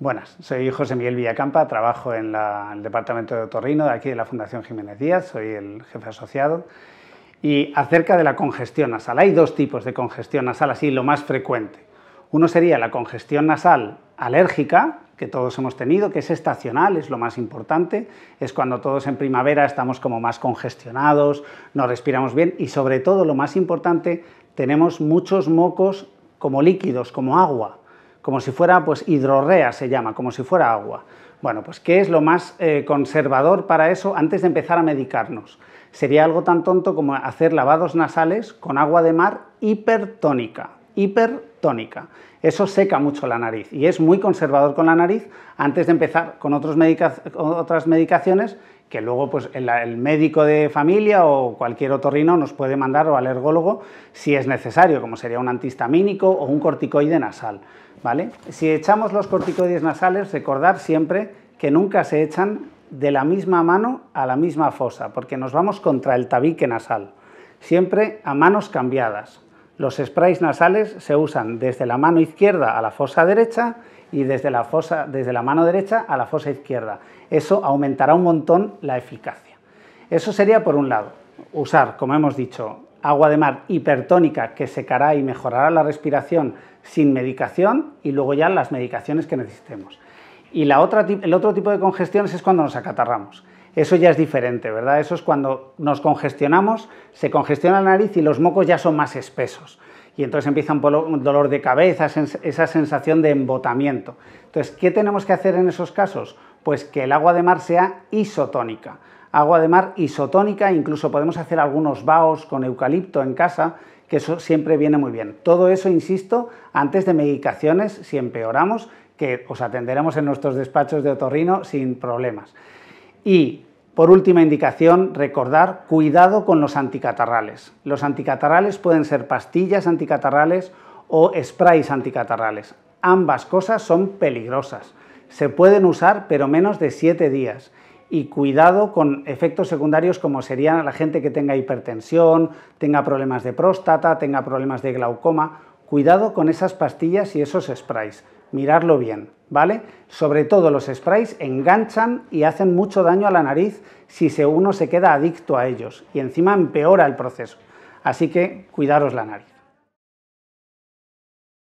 Buenas, soy José Miguel Villacampa, trabajo en, el departamento de otorrino de aquí de la Fundación Jiménez Díaz, soy el jefe asociado. Y acerca de la congestión nasal, hay dos tipos de congestión nasal, así lo más frecuente. Uno sería la congestión nasal alérgica, que todos hemos tenido, que es estacional, es lo más importante, es cuando todos en primavera estamos como más congestionados, no respiramos bien y sobre todo lo más importante, tenemos muchos mocos como líquidos, como agua, como si fuera, pues hidrorrea se llama, como si fuera agua. Bueno, pues ¿qué es lo más eh, conservador para eso antes de empezar a medicarnos? Sería algo tan tonto como hacer lavados nasales con agua de mar hipertónica hipertónica. Eso seca mucho la nariz y es muy conservador con la nariz antes de empezar con otras medicaciones que luego pues, el, médico de familia o cualquier otorrino nos puede mandar o alergólogo si es necesario, como sería un antihistamínico o un corticoide nasal. ¿vale? Si echamos los corticoides nasales, recordar siempre que nunca se echan de la misma mano a la misma fosa, porque nos vamos contra el tabique nasal, siempre a manos cambiadas. Los sprays nasales se usan desde la mano izquierda a la fosa derecha y desde la, fosa, desde la mano derecha a la fosa izquierda. Eso aumentará un montón la eficacia. Eso sería por un lado, usar, como hemos dicho, agua de mar hipertónica que secará y mejorará la respiración sin medicación y luego ya las medicaciones que necesitemos. Y el otro tipo de congestiones es cuando nos acatarramos eso ya es diferente, ¿verdad? Eso es cuando nos congestionamos, se congestiona la nariz y los mocos ya son más espesos. Y entonces empieza un dolor de cabeza, esa sensación de embotamiento. Entonces, ¿qué tenemos que hacer en esos casos? Pues que el agua de mar sea isotónica. Agua de mar isotónica, incluso podemos hacer algunos baos con eucalipto en casa, que eso siempre viene muy bien. Todo eso, insisto, antes de medicaciones, si empeoramos, que os atenderemos en nuestros despachos de otorrino sin problemas. Y por última indicación, recordar cuidado con los anticatarrales. Los anticatarrales pueden ser pastillas anticatarrales o sprays anticatarrales. Ambas cosas son peligrosas. Se pueden usar pero menos de 7 días. Y cuidado con efectos secundarios como serían la gente que tenga hipertensión, tenga problemas de próstata, tenga problemas de glaucoma Cuidado con esas pastillas y esos sprays, mirarlo bien, ¿vale? Sobre todo los sprays enganchan y hacen mucho daño a la nariz si uno se queda adicto a ellos y encima empeora el proceso. Así que cuidaros la nariz.